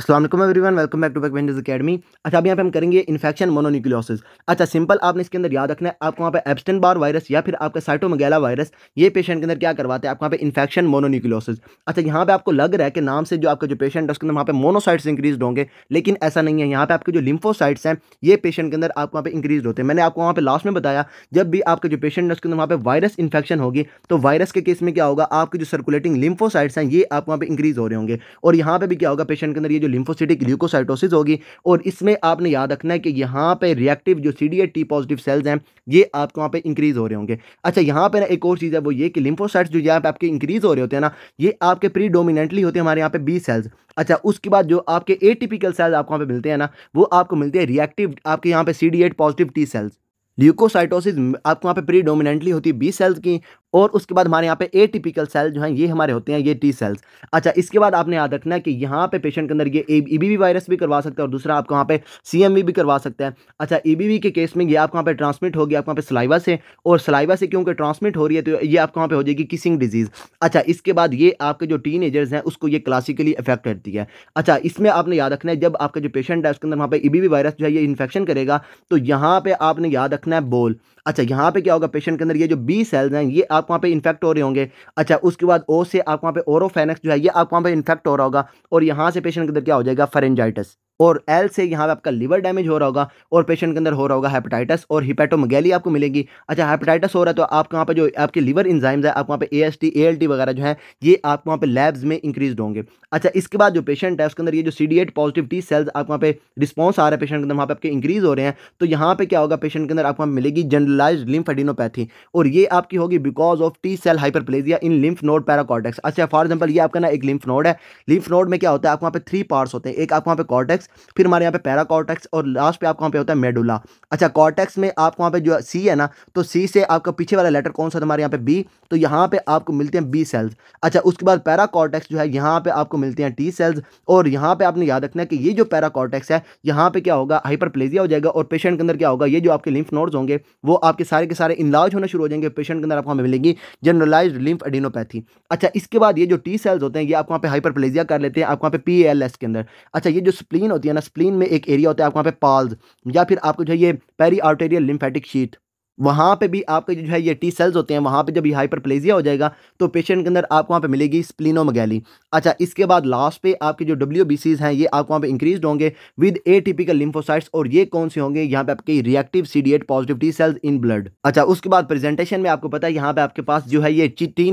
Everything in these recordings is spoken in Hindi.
Aslam one welcome back to back Windows academy अच्छा अभी यहाँ पे हम करेंगे इन्फेक्शन मोनोन्यूक्लियोसिस अच्छा सिंपल आपने इसके अंदर याद रखना है आपको वहाँ पे एब्सटेन बार वायरस या फिर आपका साइटोमगैला वायरस ये पेशेंट के अंदर क्या करवाते हैं आपको वहाँ पे इन्फेक्शन मोनोन्यूक्लियोसिस अच्छा यहाँ पे आपको लग रहा है कि नाम से जो आपका जो पेशेंट है उसके अंदर वहाँ पे मोनोसाइट्स इंक्रीज होंगे लेकिन ऐसा नहीं है यहाँ पे आपके जो लिम्फोसाइट्स हैं ये पेशेंट के अंदर आपको वहाँ पे इंक्रीज होते हैं मैंने आपको वहाँ पे लास्ट में बताया जब भी आपका जो पेशेंट है उसके अंदर वहाँ पे वायरस इन्फेक्शन होगी तो वायरस के केस में क्या होगा आपके जो सर्कुलेटिंग लिम्फोसाइट्स हैं ये आप वहाँ पे इंक्रीज हो रहे होंगे और यहाँ पे भी क्या होगा पेशेंट के अंदर ये जो लिम्फोसिटिक ल्यूकोसाइटोसिस होगी और इसमें आपने याद रखना है कि यहाँ पर रिएक्टिव जो C D A T positive cells हैं ये आपके वहाँ पर इंक्रीज हो रहे होंगे अच्छा यहाँ पर एक और चीज़ है वो ये कि लिम्फोसाइट्स जो यहाँ पर आपके इंक्रीज हो रहे होते हैं ना ये आपके प्री डोमिनेंटली होते हैं हमारे यहाँ पे बी सेल्स अच्छा उसके बाद जो आपके ए टिपिकल सेल्स आपको वहाँ पे मिलते हैं ना वो आपको मिलते हैं रिएक्टिव आपके यहाँ पे C D eight positive T cells leukocytosis आपको वहाँ पे प्रीडोमिनेंटली होती है बी सेल्स की और उसके बाद हमारे यहाँ पे ए टिपिकल सेल जो हैं ये हमारे होते हैं ये टी सेल्स अच्छा इसके बाद आपने याद रखना है कि यहाँ पे पेशेंट के अंदर ये ए बी वायरस भी करवा सकता है और दूसरा आपको वहाँ पे सी एम भी करवा सकता है अच्छा ई e बी के केस में ये आपको वहाँ पे ट्रांसमिट होगी आपको वहाँ पे सलाइवा से और सलाइवा से क्योंकि ट्रांसमिट हो रही है तो ये आपको वहाँ पे हो जाएगी किसिंग डिजीज़ अच्छा इसके बाद ये आपके जो टीन हैं उसको ये क्लासिकली अफेक्ट करती है अच्छा इसमें आपने याद रखना है जब आपका जो पेशेंट है उसके अंदर वहाँ पर ई वायरस जो है ये इन्फेक्शन करेगा तो यहाँ पर आपने याद रखना है बोल अच्छा यहाँ पे क्या होगा पेशेंट के अंदर ये जो बी सेल्स हैं ये आप वहाँ पे इन्फेक्ट हो रहे होंगे अच्छा उसके बाद ओ से आप वहाँ पे ओरोफेनेक्स जो है ये आप वहाँ पे इन्फेक्ट हो रहा होगा और यहाँ से पेशेंट के अंदर क्या हो जाएगा फरेंजाइटिस और एल से यहाँ पे आपका लिवर डैमेज हो रहा होगा और पेशेंट के अंदर हो रहा होगा हेपेटाइटिस और हिपेटोमगैली आपको मिलेगी अच्छा हेपेटाइटिस हो रहा है तो आप वहाँ पर जो आपके लिवर इंजाइम्स है आप वहाँ पे A S T A L T वगैरह जो है ये आप वहाँ पे लैब्स में इंक्रीज होंगे अच्छा इसके बाद जो पेशेंट है उसके अंदर ये जो C D eight positive T cells आप वहाँ पे रिस्पॉन्स आ रहा है पेशेंट के अंदर वहाँ पे आपके इंक्रीज हो रहे हैं तो यहाँ पे क्या होगा पेशेंट के अंदर आपको मिलेगी जनरलाइज लिम्फेडिनोपैथी और ये आपकी होगी बिकॉज ऑफ टी सेल प्लेजिया इन लिम्फ नोड पैराकॉर्टेक्स अच्छा फॉर एग्जाम्पल ये आपका ना एक लिम्फ नोड है लिम्फ नोड में क्या होता है आप वहाँ पे थ्री पार्ट्स होते हैं एक आप वहाँ पे कॉर्टेक्स फिर हमारे यहाँ पे पैरा कॉर्टेक्स और लास्ट पे आपको वहाँ पे होता है मेडुला अच्छा कॉर्टेक्स में आप वहाँ पे जो सी है ना तो सी से आपका पीछे वाला लेटर कौन सा हमारे यहाँ पे बी तो यहाँ पे आपको मिलते हैं बी सेल्स अच्छा उसके बाद पैरा कॉर्टेक्स जो है यहाँ पे आपको मिलते हैं टी सेल्स और यहाँ पे आपने याद रखना है कि ये जो पैरा कॉर्टेक्स है यहाँ पे क्या होगा हाइपर हो जाएगा और पेशेंट के अंदर क्या होगा ये जो आपके लिम्फ नोड्स होंगे वो आपके सारे के सारे इलाज होना शुरू हो जाएंगे पेशेंट के अंदर आपको हमें मिलेगी जनरलाइज लिम्फ एडिनोपैथी अच्छा इसके बाद ये जो टी सेल्स होते हैं ये आपको वहाँ पे हाइपर कर लेते हैं आपको वहाँ पे पी के अंदर अच्छा ये जो स्प्लीन होती है ना स्प्लीन में एक एरिया होता है आपको वहाँ पे पाल्स या फिर आपको जो है ये पेरी आर्टेरियल लिम्फेटिक शीट वहाँ पे भी आपके जो है ये टी सेल्स होते हैं वहाँ पे जब ये प्लेजिया हो जाएगा तो पेशेंट के अंदर आपको वहाँ पे मिलेगी स्प्लिनोमगैली अच्छा इसके बाद लास्ट पे आपके जो डब्ल्यू हैं ये आपको वहाँ पे इंक्रीज होंगे विद ए टिपिकल लिम्फोसाइट्स और ये कौन से होंगे यहाँ पे आपके reactive C positive T cells in blood अच्छा उसके बाद प्रेजेंटेशन में आपको पता है यहाँ पे आपके पास जो है ये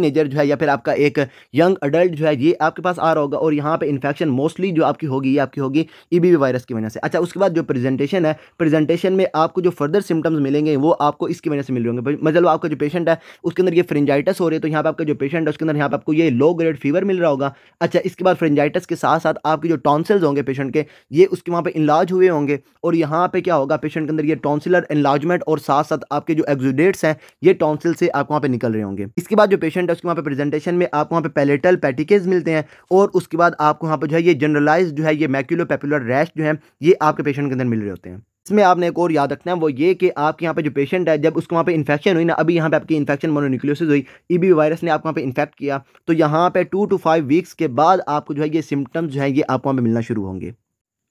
एजर जो है या फिर आपका एक यंग अडल्ट जो है ये आपके पास आ रहा होगा और यहाँ पे इन्फेक्शन मोस्टली जो आपकी होगी ये आपकी होगी वी e वायरस की वजह से अच्छा उसके बाद जो प्रेजेंटेशन है प्रेजेंटेशन में आपको जो फर्दर सिम्टम्स मिलेंगे वो आपको इसकी वजह से मिल रहे होंगे मतलब आपका जो पेशेंट है उसके अंदर ये फ्रेंजाइटस हो रही है तो यहाँ पर आपका जो पेशेंट है उसके अंदर यहाँ पर आपको ये लो ग्रेड फीवर मिल रहा होगा अच्छा इसके बाद फ्रेंजाइटस के साथ साथ आपके जो टॉन्सल्स होंगे पेशेंट के ये उसके वहाँ पर इलाज हुए होंगे और यहाँ पर क्या होगा पेशेंट के अंदर ये टॉन्सिलर इलाजमेंट और साथ साथ आपके जो एग्जूडेट्स हैं ये टॉन्सिल से आपको वहाँ पर निकल रहे होंगे इसके बाद जो पेशेंट है उसके वहाँ पर प्रेजेंटेशन में आपको वहाँ पर पैलेटल पैटिकेज मिलते हैं और उसके बाद आपको वहाँ पर जो है ये जनरलाइज जो है ये मैक्यूलो पेपुलर रैश जो है ये आपके पेशेंट के अंदर मिल रहे होते हैं इसमें आपने एक और याद रखना है वो ये कि आपके यहाँ पे जो पेशेंट है जब उसको वहाँ पे इन्फेक्शन हुई ना अभी यहाँ पे आपकी इन्फेक्शन मोनोन्यूक्लियोसिस हुई ई e वायरस ने आपको वहाँ पे इन्फेक्ट किया तो यहाँ पे टू टू फाइव वीक्स के बाद आपको जो है ये सिम्टम्स जो है ये आपको वहाँ पे मिलना शुरू होंगे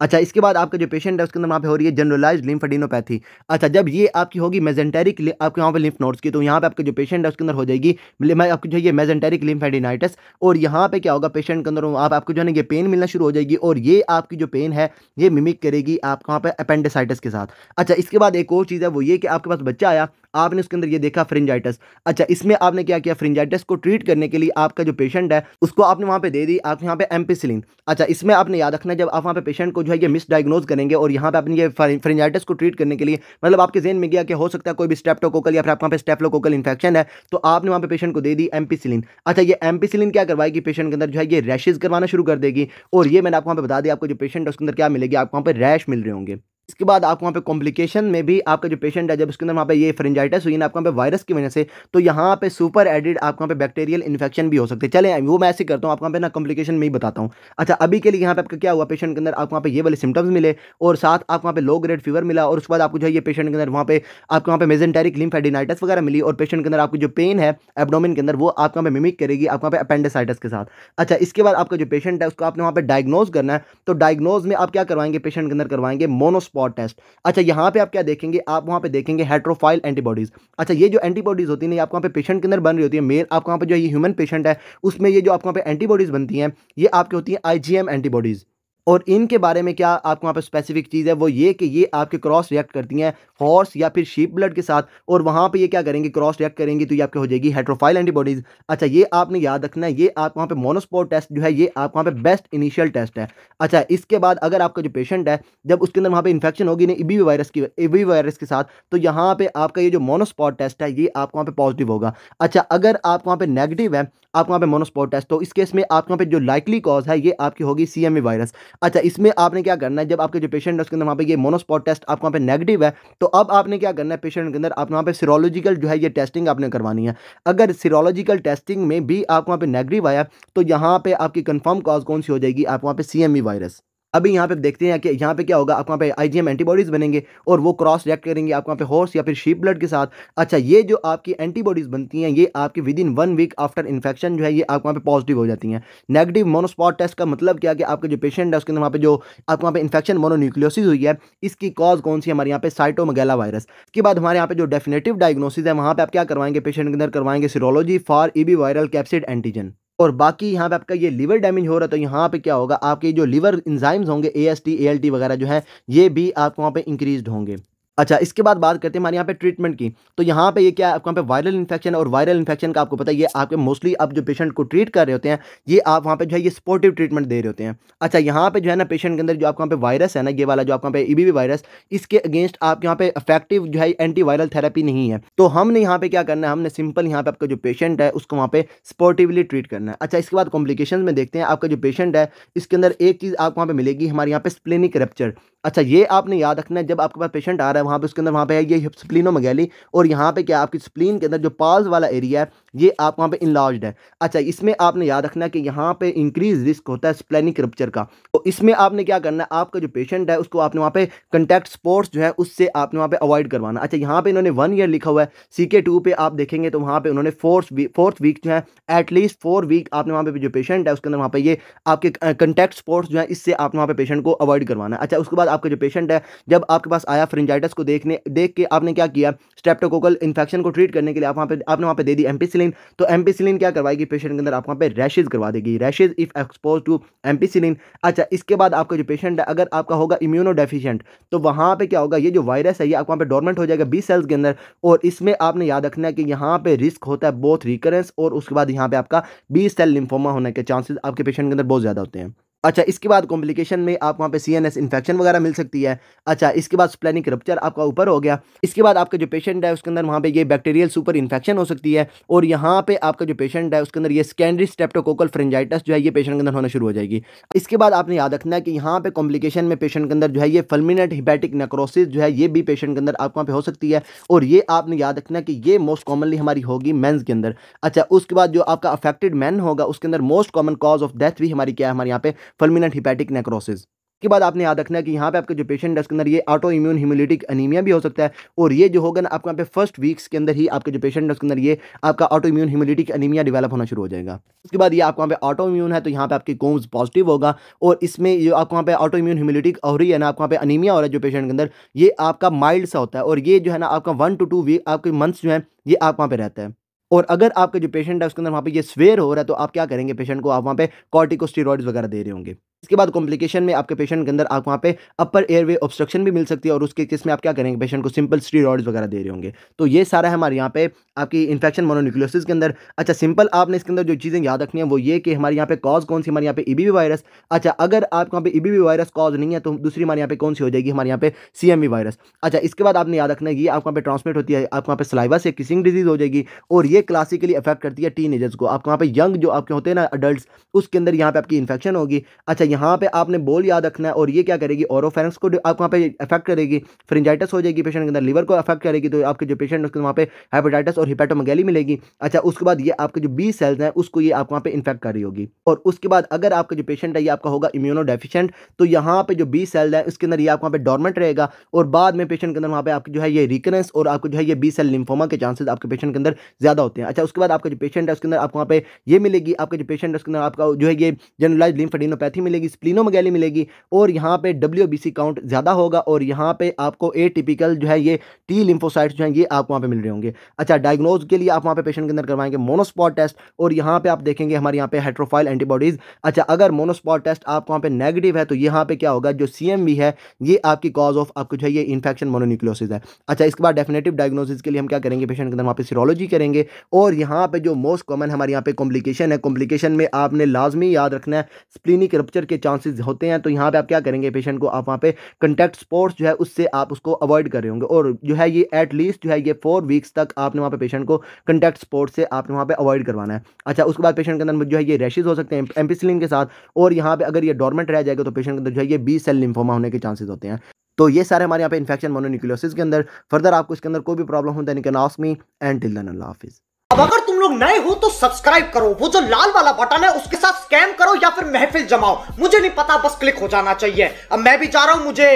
अच्छा इसके बाद आपका जो पेशेंट है उसके अंदर वहाँ पे हो रही है जनरलाइज लिम्फेडिनोपैथी अच्छा जब ये आपकी होगी मेजेंटेरिक आपके वहाँ पे लिम्फ नोड्स की तो यहाँ पे आपका जो पेशेंट है उसके अंदर हो जाएगी मैं आपकी जो है मेजेंटेरिक लिम्फेडिनाइटिस और यहाँ पे क्या होगा पेशेंट के अंदर आप आपको जो है ना ये पेन मिलना शुरू हो जाएगी और ये आपकी जो पेन है ये मिमिक करेगी आपके वहाँ पर अपेंडिसाइटिस के साथ अच्छा इसके बाद एक और चीज़ है वो ये कि आपके पास बच्चा आया आपने उसके अंदर ये देखा फ्रिंजाइटस अच्छा इसमें आपने क्या किया फ्रिंजाइटस को ट्रीट करने के लिए आपका जो पेशेंट है उसको आपने वहाँ पे दे दी आप यहाँ पे एम्पिसिलिन अच्छा इसमें आपने याद रखना जब आप वहाँ पे पेशेंट को जो है ये मिसडाइग्नोज करेंगे और यहाँ पे अपनी ये फ्रिंजाइटस को ट्रीट करने के लिए मतलब आपके जेन में गया कि हो सकता है कोई भी स्टेप्टोकोकल या फिर आपके वहाँ पे स्टेप्लोकोकल इन्फेक्शन है तो आपने वहाँ पे पेशेंट को दे दी एम्पिसिलिन अच्छा ये एम्पिसिलिन क्या करवाएगी पेशेंट के अंदर जो है ये रैशेज करवाना शुरू कर देगी और ये मैंने आपको वहाँ पर बता दिया आपको जो पेशेंट है उसके अंदर क्या मिलेगी आपको वहाँ पर रैश मिल रहे होंगे इसके बाद आपको वहाँ पे कॉम्प्लिकेशन में भी आपका जो पेशेंट है जब उसके अंदर वहाँ पे ये फ्रेंजाइटस हुई ना आपको वहाँ पे वायरस की वजह से तो यहाँ पे सुपर एडिड आपको वहाँ पे बैक्टीरियल इन्फेक्शन भी हो सकते हैं चले वो मैं ऐसे करता हूँ आपको वहाँ पे ना कॉम्प्लिकेशन में ही बताता हूँ अच्छा अभी के लिए यहाँ पे आपका क्या हुआ पेशेंट के अंदर आपको वहाँ पे ये वाले सिम्टम्स मिले और साथ आपको वहाँ पे लो ग्रेड फीवर मिला और उसके बाद आपको जो है ये पेशेंट के अंदर वहाँ पे आपको वहाँ पे मेजेंटेरिक लिम्फेडिनाइटिस वगैरह मिली और पेशेंट के अंदर आपको जो पेन है एबडोमिन के अंदर वो आपको वहाँ पे मिमिक करेगी आपको वहाँ पे अपेंडिसाइटिस के साथ अच्छा इसके बाद आपका जो पेशेंट है उसको आपने वहाँ पे डायग्नोज करना है तो डायग्नोज में आप क्या करवाएंगे पेशेंट के अंदर करवाएंगे मोनोस स्पॉट टेस्ट अच्छा यहाँ पे आप क्या देखेंगे आप वहाँ पे देखेंगे हेट्रोफाइल एंटीबॉडीज़ अच्छा ये जो एंटीबॉडीज़ होती है आपको वहाँ पे पेशेंट के अंदर बन रही होती है मेल आपको वहाँ पे जो ये ह्यूमन पेशेंट है उसमें ये जो आपको वहाँ पे एंटीबॉडीज़ बनती हैं ये आपकी होती है आई एंटीबॉडीज़ और इनके बारे में क्या आपको वहाँ पर स्पेसिफिक चीज़ है वो ये कि ये आपके क्रॉस रिएक्ट करती हैं हॉर्स या फिर शीप ब्लड के साथ और वहाँ पे ये क्या करेंगे क्रॉस रिएक्ट करेंगी तो ये आपके हो जाएगी हाइड्रोफाइल एंटीबॉडीज़ अच्छा ये आपने याद रखना है ये आप वहाँ पे मोनोस्पोर टेस्ट जो है ये आप वहाँ पे बेस्ट इनिशियल टेस्ट है अच्छा इसके बाद अगर आपका जो पेशेंट है जब उसके अंदर वहाँ पर इन्फेक्शन होगी ना ई वायरस की ई वायरस के साथ तो यहाँ पर आपका ये जो मोनोस्पॉट टेस्ट है ये आपको वहाँ पर पॉजिटिव होगा अच्छा अगर आप वहाँ पर नेगेटिव है आप वहाँ पर मोनोस्पॉट टेस्ट तो इस केस में आप वहाँ पर जो लाइकली कॉज है ये आपकी होगी सी वायरस अच्छा इसमें आपने क्या करना है जब आपके जो पेशेंट है उसके अंदर वहाँ पे ये मोनोस्पॉट टेस्ट आपको वहाँ पे नेगेटिव है तो अब आपने क्या करना है पेशेंट के अंदर आप वहाँ पे सीरोलॉजिकल जो है ये टेस्टिंग आपने करवानी है अगर सीरोलॉजिकल टेस्टिंग में भी आपको वहाँ पे नेगेटिव आया तो यहाँ पे आपकी कन्फर्म कॉज कौन सी हो जाएगी आप वहाँ पे सी वायरस अभी यहाँ पे देखते हैं कि यहाँ पे क्या होगा आपके वहाँ पे आई एंटीबॉडीज़ बनेंगे और वो क्रॉस रिएक्ट करेंगे आपके वहाँ पे हॉर्स या फिर शीप ब्लड के साथ अच्छा ये जो आपकी एंटीबॉडीज़ बनती हैं ये आपकी within one week after infection जो है ये आपके वहाँ पे पॉजिटिव हो जाती हैं नेगेटिव मोनोस्पॉट टेस्ट का मतलब क्या कि आपके जो पेशेंट है उसके अंदर वहाँ पर जो आपके वहाँ पर इन्फेक्शन मोनोन्यूक्लियोसिस हुई है इसकी कॉज कौन सी हमारे यहाँ पे साइटोमगेला वायरस के बाद हमारे यहाँ पे जो डेफिनेटिव डायग्नोसिस है वहाँ पर आप क्या करवाएंगे पेशेंट के अंदर करवाएंगे serology for E viral capsid antigen और बाकी यहाँ पे आपका ये लीवर डैमेज हो रहा है तो यहाँ पे क्या होगा आपके जो लीवर इंजाइम्स होंगे A S T A L T वगैरह जो है ये भी आपको वहाँ पे इंक्रीज होंगे अच्छा इसके बाद बात करते हैं हमारे यहाँ पे ट्रीटमेंट की तो यहाँ पे ये क्या है आपको यहाँ पे वायरल इन्फेक्शन और वायरल इन्फेक्शन का आपको पता है ये आपके मोस्टली आप जो पेशेंट को ट्रीट कर रहे होते हैं ये आप वहाँ पे जो है ये सपोर्टिव ट्रीटमेंट दे रहे होते हैं अच्छा यहाँ पे जो है ना पेशेंट के अंदर जो आपके यहाँ पे वायरस है ना ये वाला जो आपके यहाँ पे ई वायरस इसके अगेंस्ट आपके यहाँ पे इफेक्टिव जो है एंटी वायरल थेरेपी नहीं है तो हमने यहाँ पे क्या करना है हमने सिंपल यहाँ पे आपका जो पेशेंट है उसको वहाँ पे सपोर्टिवली ट्रीट करना है अच्छा इसके बाद कॉम्प्लिकेशन में देखते हैं आपका जो पेशेंट है इसके अंदर एक चीज़ आपको वहाँ पर मिलेगी हमारे यहाँ पे स्प्लेनिक रेप्चर अच्छा ये आपने याद रखना है जब आपके पास पेशेंट आ रहा है वहाँ पे उसके अंदर वहाँ पे है ये स्प्लिनो मगैली और यहाँ पे क्या आपकी स्प्लीन के अंदर जो पाल्स वाला एरिया है ये आप वहाँ पे इनलाज है अच्छा इसमें आपने याद रखना कि यहाँ पे इंक्रीज रिस्क होता है स्प्लेनिक रप्चर का तो इसमें आपने क्या करना है आपका जो पेशेंट है उसको आपने वहाँ पे कंटैक्ट स्पोर्ट्स जो है उससे आपने वहाँ पे अवॉइड करवाना अच्छा यहाँ पे इन्होंने वन ईयर लिखा हुआ है सी के टू आप देखेंगे तो वहाँ पर उन्होंने फोर्थ फोर्थ वीक जो है एटलीस्ट फोर वीक आपने वहाँ पर जो पेशेंट है उसके अंदर वहाँ पर ये आपके कंटैक्ट स्पोर्ट्स जो है इससे आपने वहाँ पर पेशेंट को अवॉइड करवाना अच्छा उसके बाद आपका जो पेशेंट है जब आपके पास आया फ्रेंजाइटस को देखने देख के आपने क्या किया स्ट्रेप्टोकोकल इन्फेक्शन को ट्रीट करने के लिए आप वहाँ पे आपने वहाँ पे दे दी एम्पीसिलिन एम्पीसिलिन तो एम्पीसिलिन क्या करवाएगी पेशेंट के अंदर आपको पे रैशेज करवा देगी rashes if expose to ampicillin अच्छा इसके बाद आपका जो पेशेंट है अगर आपका होगा इम्यूनो डेफिशिएंट तो वहाँ पे क्या होगा ये जो वायरस है ये आपको वहाँ पे डोरमेंट हो जाएगा बी सेल्स के अंदर और इसमें आपने याद रखना है कि यहाँ पे रिस्क होता है बहुत रिकरेंस और उसके बाद यहाँ पे आपका बी सेल लिम्फोमा होने के चांसेस आपके पेशेंट के अंदर बहुत ज़्यादा होते हैं अच्छा इसके बाद कॉम्प्लिकेशन में आप वहाँ पे सी एन एस इन्फेक्शन वगैरह मिल सकती है अच्छा इसके बाद स्प्लेनिक रप्चर आपका ऊपर हो गया इसके बाद आपका जो पेशेंट है उसके अंदर वहाँ पे ये बैक्टीरियल सुपर इन्फेक्शन हो सकती है और यहाँ पे आपका जो पेशेंट है उसके अंदर ये सेकेंडरी स्टेप्टोकोकल फ्रेंजाइटस जो है ये पेशेंट के अंदर होना शुरू हो जाएगी इसके बाद आपने याद रखना है कि यहाँ पे कॉम्प्लिकेशन में पेशेंट के अंदर जो है ये फलमिनेट हिपैटिक नेक्रोसिस जो है ये भी पेशेंट के अंदर आपके वहाँ पर हो सकती है और ये आपने याद रखना कि ये मोस्ट कॉमनली हमारी होगी मैंस के अंदर अच्छा उसके बाद जो आपका अफेक्टेड मैन होगा उसके अंदर most common cause of death भी हमारी क्या है हमारे यहाँ पे फर्मिनेंट हिपैटिक नेक्रोसिस के बाद आपने याद रखना है कि यहाँ पे आपके जो पेशेंट है उसके अंदर ये ऑटो इम्यून ह्यूमिलिटिक अनीमिया भी हो सकता है और ये जो होगा ना आपके यहाँ पे फर्स्ट वीक्स के अंदर ही आपके जो पेशेंट है उसके अंदर ये आपका auto immune haemolytic anaemia develop होना शुरू हो जाएगा उसके बाद ये आपके वहाँ पे ऑटो इम्यून है तो यहाँ पे आपके कोम्स पॉजिटिव होगा और इसमें जो आपको वहाँ पे ऑटो इम्यून ह्यूमिलिटिक और ही है ना आपके वहाँ पे अनीमिया हो रहा है जो पेशेंट के अंदर ये आपका माइल्ड सा होता है और ये जो है ना आपका वन टू टू वीक आपके मंथ्स जो है ये आप वहाँ पे रहता है और अगर आपका जो पेशेंट है उसके अंदर वहाँ पे ये स्वेयर हो रहा है तो आप क्या करेंगे पेशेंट को आप वहाँ पे कॉर्टिकोस्टीरॉइड्स वगैरह दे रहे होंगे इसके बाद कॉम्प्लिकेशन में आपके पेशेंट के अंदर आप वहाँ पे अपर एयरवे ऑब्स्ट्रक्शन भी मिल सकती है और उसके किस में आप क्या करेंगे पेशेंट को सिंपल स्ट्री वगैरह दे रहे होंगे तो ये सारा है हमारे यहाँ पे आपकी इन्फेक्शन मोनोन्यूक्लियोसिस के अंदर अच्छा सिंपल आपने इसके अंदर जो चीज़ें याद रखनी है वो ये कि हमारे यहाँ पे कॉज कौन सी हमारे यहाँ पे ई e वायरस अच्छा अगर आपके यहाँ पे ई वायरस कॉज नहीं है तो दूसरी हमारे यहाँ पे कौन सी हो जाएगी हमारे यहाँ पे सी वायरस अच्छा इसके बाद आपने याद रखना है ये आपके यहाँ पे ट्रांसमिट होती है आपके वहाँ पे सलाइवा से किसिंग डिजीज हो जाएगी और ये क्लासिकली अफेक्ट करती है टीन को आपके वहाँ पे यंग जो आपके होते हैं ना अडल्ट उसके अंदर यहाँ पर आपकी इन्फेक्शन होगी अच्छा यहाँ पे आपने बोल याद रखना है और ये क्या करेगी ओरोफेरेंस को आपको वहाँ पे अफेक्ट करेगी फ्रेंजाइटस हो जाएगी पेशेंट के अंदर लीवर को अफेक्ट करेगी तो आपके जो पेशेंट है उसको वहाँ पे हेपेटाइटिस और हिपेटोमगैली मिलेगी अच्छा उसके बाद ये आपके जो बी सेल्स हैं उसको ये आप वहाँ पे इन्फेक्ट कर रही होगी और उसके बाद अगर आपका जो पेशेंट है ये आपका होगा इम्यूनो डेफिशेंट तो यहाँ पर जो बी सेल्स हैं उसके अंदर ये आपको वहाँ पे डॉर्मेंट रहेगा और बाद में पेशेंट के अंदर वहाँ पर आपकी जो है ये रिकनेस और आपको जो है ये बी सेल लिम्फोमा के चांसेस आपके पेशेंट के अंदर ज़्यादा होते हैं अच्छा उसके बाद आपका जो पेशेंट है उसके अंदर आपको वहाँ पे ये मिलेगी आपके जो पेशेंट है उसके अंदर आपका जो है ये जनरलाइज लिम्फेडिनोपैथी मिलेगी मिलेगी स्प्लिनोमगैली मिलेगी और यहाँ पे डब्ल्यू काउंट ज़्यादा होगा और यहाँ पे आपको ए टिपिकल जो है ये टी लिम्फोसाइट जो है ये आपको वहाँ पे मिल रहे होंगे अच्छा डायग्नोज के लिए आप वहाँ पे पेशेंट के अंदर करवाएंगे मोनोस्पॉट टेस्ट और यहाँ पे आप देखेंगे हमारे यहाँ पे हाइड्रोफाइल एंटीबॉडीज़ अच्छा अगर मोनोस्पॉट टेस्ट आपको वहाँ पे नेगेटिव है तो यहाँ पे क्या होगा जो सी है ये आपकी कॉज ऑफ आपको जो है ये इन्फेक्शन मोनोन्यूक्लियोसिस है अच्छा इसके बाद डेफिनेटिव डायग्नोसिस के लिए हम क्या करेंगे पेशेंट के अंदर वहाँ पे सीरोलॉजी करेंगे और यहाँ पर जो मोस्ट कॉमन हमारे यहाँ पे कॉम्प्लिकेशन है कॉम्प्लिकेशन में आपने लाजमी याद रखना है स्प्लिनिक रप्चर फ्रैक्चर के चांसेस होते हैं तो यहाँ पे आप क्या करेंगे पेशेंट को आप वहाँ पे कंटेक्ट स्पोर्ट्स जो है उससे आप उसको अवॉइड कर रहे होंगे और जो है ये एटलीस्ट जो है ये फोर वीक्स तक आपने वहाँ पे पेशेंट को कंटेक्ट स्पोर्ट्स से आपने वहाँ पे अवॉइड करवाना है अच्छा उसके बाद पेशेंट के अंदर जो है ये रैशेज हो सकते हैं एम्पिसिलिन के साथ और यहाँ पर अगर ये डॉर्मेंट रह जाएगा तो पेशेंट के अंदर जो है ये बी सेल लिम्फोमा होने के चांसेज होते हैं तो ये सारे हमारे यहाँ पे इन्फेक्शन मोनोन्यूक्लियोसिस के अंदर फर्दर आपको इसके अंदर कोई भी प्रॉब्लम होता है निकनासमी एंड टिल दन अल्लाह हाफिज़ अब अगर तुम लोग नए हो तो सब्सक्राइब करो वो जो लाल वाला बटन है उसके साथ स्कैम करो या फिर महफिल जमाओ मुझे नहीं पता बस क्लिक हो जाना चाहिए अब मैं भी जा रहा हूं मुझे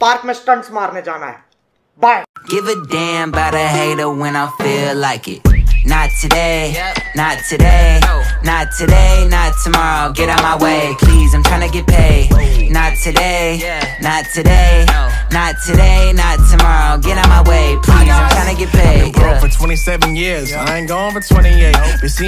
पार्क में स्टंट्स मारने जाना है bye give a damn but I hate when I feel like it not today not today not today not tomorrow get out my way please I am trying to get paid not today not today Not today, not tomorrow. Get out my way, please. I'm trying to get paid. I've been broke yeah. for 27 years. Yeah. I ain't gone for 28. Nope.